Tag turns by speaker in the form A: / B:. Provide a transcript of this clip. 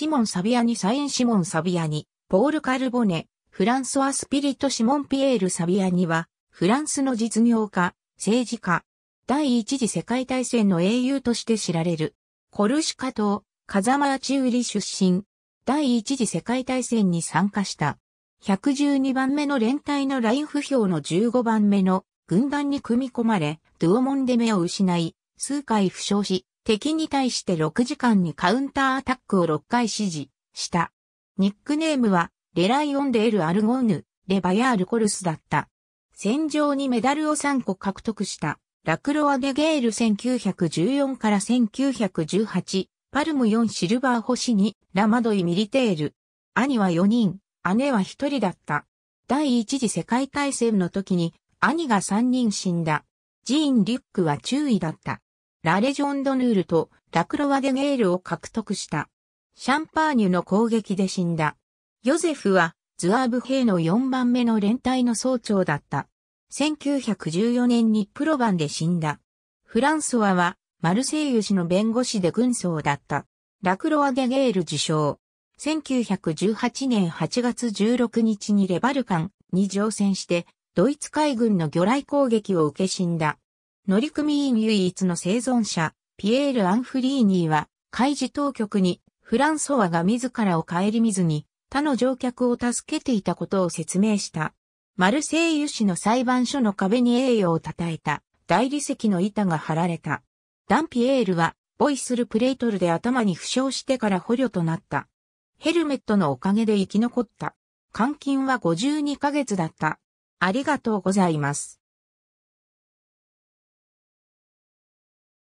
A: シモン・サビアニ・サイン・シモン・サビアニ、ポール・カルボネ、フランソア・スピリット・シモン・ピエール・サビアニは、フランスの実業家、政治家、第一次世界大戦の英雄として知られる。コルシカ島、風間千リ出身。第一次世界大戦に参加した。112番目の連隊のライン不評の15番目の軍団に組み込まれ、ドゥオモンデメを失い、数回負傷し、敵に対して6時間にカウンターアタックを6回指示した。ニックネームは、レライオンデール・アルゴーヌ、レバヤール・コルスだった。戦場にメダルを3個獲得した。ラクロア・デ・ゲール1914から1918、パルム4シルバー星2、ラマドイ・ミリテール。兄は4人、姉は1人だった。第一次世界大戦の時に、兄が3人死んだ。ジーン・リュックは注意だった。ラレジョンドヌールとラクロワデゲールを獲得した。シャンパーニュの攻撃で死んだ。ヨゼフはズアーブ兵の4番目の連隊の総長だった。1914年にプロバンで死んだ。フランソワはマルセイユ氏の弁護士で軍曹だった。ラクロワデゲール受賞。1918年8月16日にレバルカンに乗船して、ドイツ海軍の魚雷攻撃を受け死んだ。乗組員唯一の生存者、ピエール・アンフリーニーは、海事当局に、フランソワが自らを顧みずに、他の乗客を助けていたことを説明した。マルセイユ市の裁判所の壁に栄誉を称えた、大理石の板が貼られた。ダンピエールは、ボイスルプレートルで頭に負傷してから捕虜となった。ヘルメットのおかげで生き残った。監禁は52ヶ月だった。ありがとうございます。